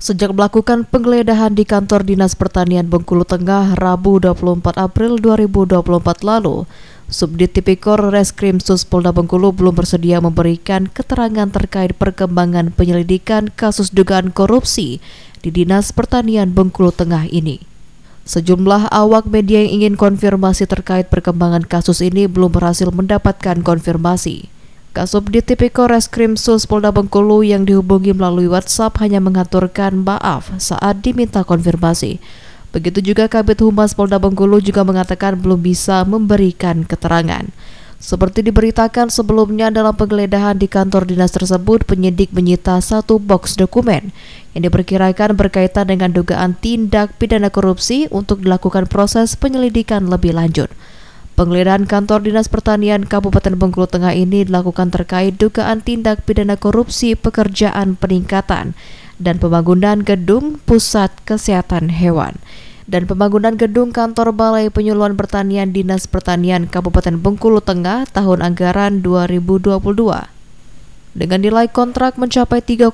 Sejak melakukan penggeledahan di kantor Dinas Pertanian Bengkulu Tengah Rabu 24 April 2024 lalu, Subdit Tipikor Reskrim Sus Polda Bengkulu belum bersedia memberikan keterangan terkait perkembangan penyelidikan kasus dugaan korupsi di Dinas Pertanian Bengkulu Tengah ini. Sejumlah awak media yang ingin konfirmasi terkait perkembangan kasus ini belum berhasil mendapatkan konfirmasi. Kasubdit Tipikor Reskrim Sus Polda Bengkulu yang dihubungi melalui WhatsApp hanya mengaturkan maaf saat diminta konfirmasi. Begitu juga Kabit Humas Polda Bengkulu juga mengatakan belum bisa memberikan keterangan. Seperti diberitakan sebelumnya dalam penggeledahan di kantor dinas tersebut, penyidik menyita satu box dokumen yang diperkirakan berkaitan dengan dugaan tindak pidana korupsi untuk dilakukan proses penyelidikan lebih lanjut. Penggeledahan kantor Dinas Pertanian Kabupaten Bengkulu Tengah ini dilakukan terkait dugaan tindak pidana korupsi pekerjaan peningkatan dan pembangunan gedung pusat kesehatan hewan dan pembangunan gedung kantor Balai Penyuluhan Pertanian Dinas Pertanian Kabupaten Bengkulu Tengah tahun anggaran 2022 dengan nilai kontrak mencapai 3,8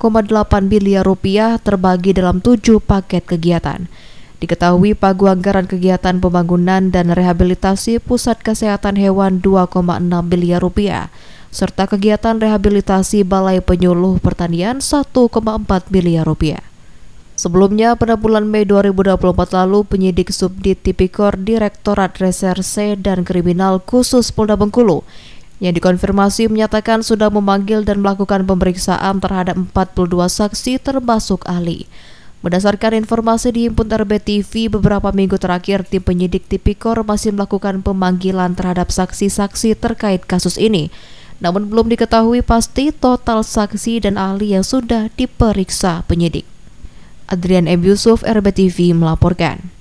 miliar rupiah terbagi dalam tujuh paket kegiatan. Diketahui pagu anggaran kegiatan pembangunan dan rehabilitasi pusat kesehatan hewan 2,6 miliar rupiah serta kegiatan rehabilitasi Balai Penyuluh Pertanian 1,4 miliar rupiah. Sebelumnya, pada bulan Mei 2024 lalu, penyidik Subdit Tipikor Direktorat Reserse dan Kriminal Khusus Polda Bengkulu yang dikonfirmasi menyatakan sudah memanggil dan melakukan pemeriksaan terhadap 42 saksi termasuk ahli. Berdasarkan informasi di RB TV, beberapa minggu terakhir tim penyidik Tipikor masih melakukan pemanggilan terhadap saksi-saksi terkait kasus ini. Namun belum diketahui pasti total saksi dan ahli yang sudah diperiksa penyidik. Adrian M. Yusuf, RBTV melaporkan.